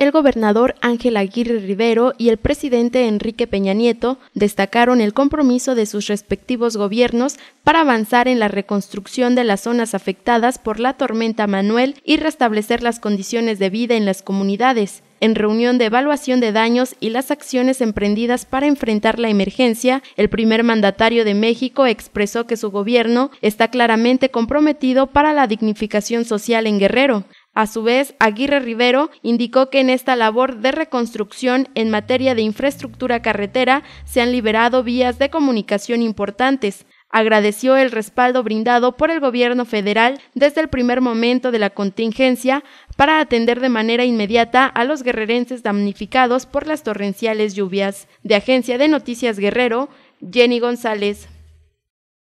el gobernador Ángel Aguirre Rivero y el presidente Enrique Peña Nieto destacaron el compromiso de sus respectivos gobiernos para avanzar en la reconstrucción de las zonas afectadas por la tormenta Manuel y restablecer las condiciones de vida en las comunidades. En reunión de evaluación de daños y las acciones emprendidas para enfrentar la emergencia, el primer mandatario de México expresó que su gobierno está claramente comprometido para la dignificación social en Guerrero. A su vez, Aguirre Rivero indicó que en esta labor de reconstrucción en materia de infraestructura carretera se han liberado vías de comunicación importantes. Agradeció el respaldo brindado por el gobierno federal desde el primer momento de la contingencia para atender de manera inmediata a los guerrerenses damnificados por las torrenciales lluvias. De Agencia de Noticias Guerrero, Jenny González.